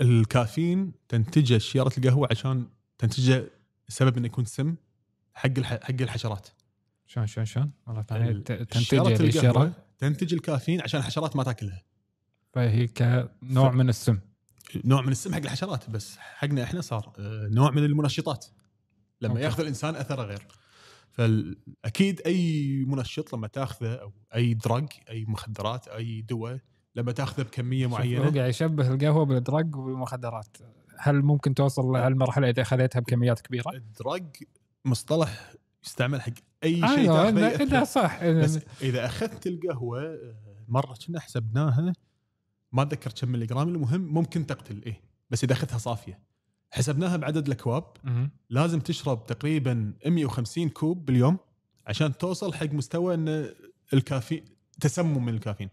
الكافيين تنتجه شياره القهوه عشان تنتجه سبب انه يكون سم حق حق الحشرات شلون شلون شلون؟ مره ثانيه تنتج الاشاره تنتج الكافيين عشان الحشرات ما تاكلها فهي كنوع ف... من السم نوع من السم حق الحشرات بس حقنا احنا صار آه، نوع من المنشطات لما أوكي. ياخذ الانسان اثره غير فاكيد اي منشط لما تاخذه او اي درج اي مخدرات اي دواء لما تاخذه بكميه معينه قاعد يشبه القهوه بالدرج والمخدرات هل ممكن توصل لهالمرحله اذا اخذتها بكميات كبيره؟ الدرج مصطلح يستعمل حق اي شيء ايوه تاخذه صح بس اذا اخذت القهوه آه، مره كنا حسبناها ما اتذكر كم ملي جرام المهم ممكن تقتل ايه بس اذا اخذتها صافيه حسبناها بعدد الاكواب لازم تشرب تقريبا 150 كوب باليوم عشان توصل حق مستوى ان الكافيين تسمم من الكافيين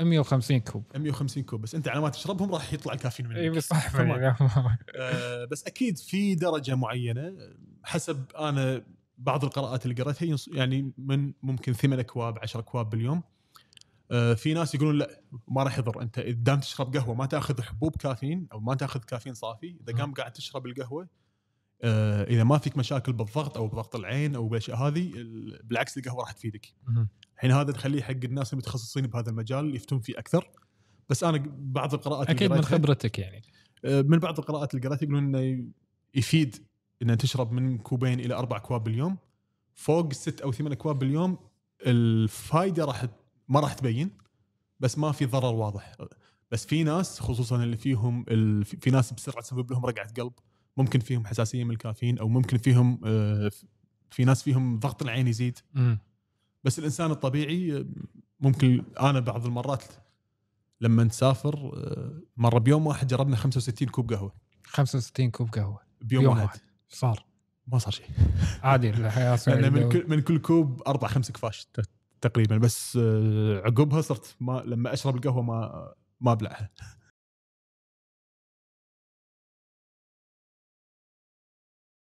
150 كوب 150 كوب بس انت على ما تشربهم راح يطلع الكافيين منك اي صح آه بس اكيد في درجه معينه حسب انا بعض القراءات اللي قريتها يعني من ممكن ثمان اكواب 10 اكواب باليوم آه في ناس يقولون لا ما راح يضر انت اذا دام تشرب قهوه ما تاخذ حبوب كافيين او ما تاخذ كافيين صافي اذا قام قاعد تشرب القهوه آه، اذا ما فيك مشاكل بالضغط او بضغط العين او بالاشياء هذه بالعكس القهوه راح تفيدك. الحين هذا تخليه حق الناس المتخصصين بهذا المجال يفتون فيه اكثر بس انا بعض القراءات اكيد من خبرتك يعني آه، من بعض القراءات اللي قريتها يقولون انه يفيد ان تشرب من كوبين الى اربع اكواب باليوم فوق ست او ثمان اكواب باليوم الفائده راح ما راح تبين بس ما في ضرر واضح بس في ناس خصوصا اللي فيهم في ناس بسرعه تسبب لهم رقعه قلب ممكن فيهم حساسيه من الكافيين او ممكن فيهم آه، في ناس فيهم ضغط العين يزيد بس الانسان الطبيعي آه، ممكن انا بعض المرات لما نسافر آه، مره بيوم واحد جربنا 65 كوب قهوه 65 كوب قهوه بيوم, بيوم واحد. واحد صار ما صار شيء عادي الحياه من كل من كل كوب اربع خمس كفاش تقريبا بس عقبها صرت ما لما اشرب القهوه ما ما ابلعها